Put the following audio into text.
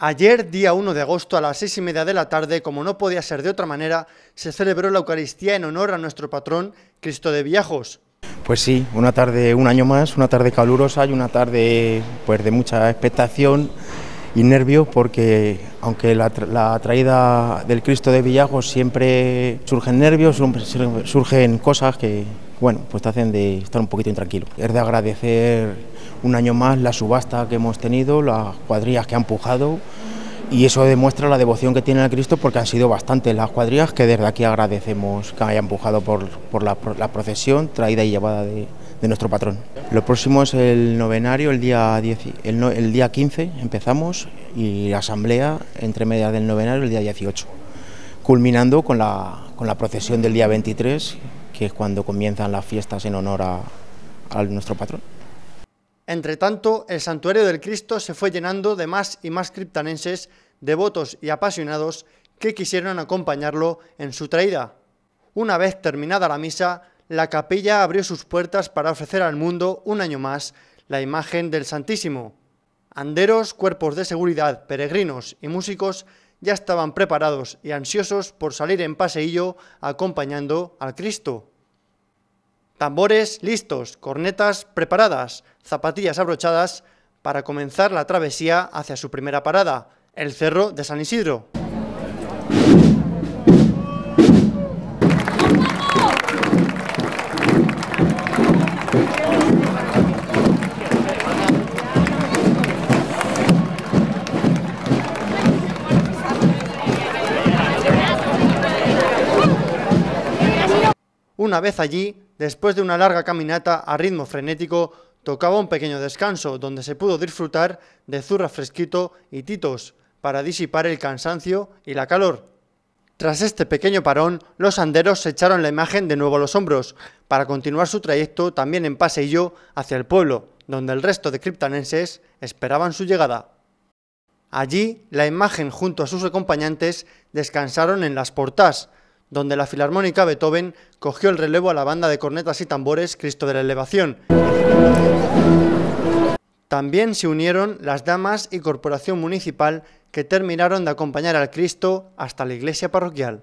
Ayer, día 1 de agosto, a las seis y media de la tarde, como no podía ser de otra manera, se celebró la Eucaristía en honor a nuestro patrón, Cristo de Villajos. Pues sí, una tarde, un año más, una tarde calurosa y una tarde pues, de mucha expectación y nervio, porque aunque la, la traída del Cristo de Villajos siempre surgen nervios, surgen cosas que, bueno, pues te hacen de estar un poquito intranquilo. Es de agradecer un año más la subasta que hemos tenido, las cuadrillas que han empujado... y eso demuestra la devoción que tienen a Cristo porque han sido bastantes las cuadrillas que desde aquí agradecemos que hayan empujado por, la, procesión traída y llevada de, nuestro patrón. Lo próximo es el novenario, el día, el, día 15 empezamos y la asamblea entre medias del novenario el día 18, culminando con la, con la procesión del día 23 que es cuando comienzan las fiestas en honor a, nuestro patrón. Entre tanto, el santuario del Cristo se fue llenando de más y más criptanenses, devotos y apasionados que quisieron acompañarlo en su traída. Una vez terminada la misa, la capilla abrió sus puertas para ofrecer al mundo un año más la imagen del Santísimo. Anderos, cuerpos de seguridad, peregrinos y músicos ya estaban preparados y ansiosos por salir en paseillo acompañando al Cristo. Tambores listos, cornetas preparadas, zapatillas abrochadas para comenzar la travesía hacia su primera parada, el Cerro de San Isidro. Una vez allí, después de una larga caminata a ritmo frenético, tocaba un pequeño descanso donde se pudo disfrutar de zurra fresquito y titos para disipar el cansancio y la calor. Tras este pequeño parón, los anderos se echaron la imagen de nuevo a los hombros, para continuar su trayecto también en paseillo hacia el pueblo, donde el resto de criptanenses esperaban su llegada. Allí, la imagen junto a sus acompañantes descansaron en las portas, donde la Filarmónica Beethoven cogió el relevo a la banda de cornetas y tambores Cristo de la Elevación. También se unieron las damas y corporación municipal que terminaron de acompañar al Cristo hasta la iglesia parroquial.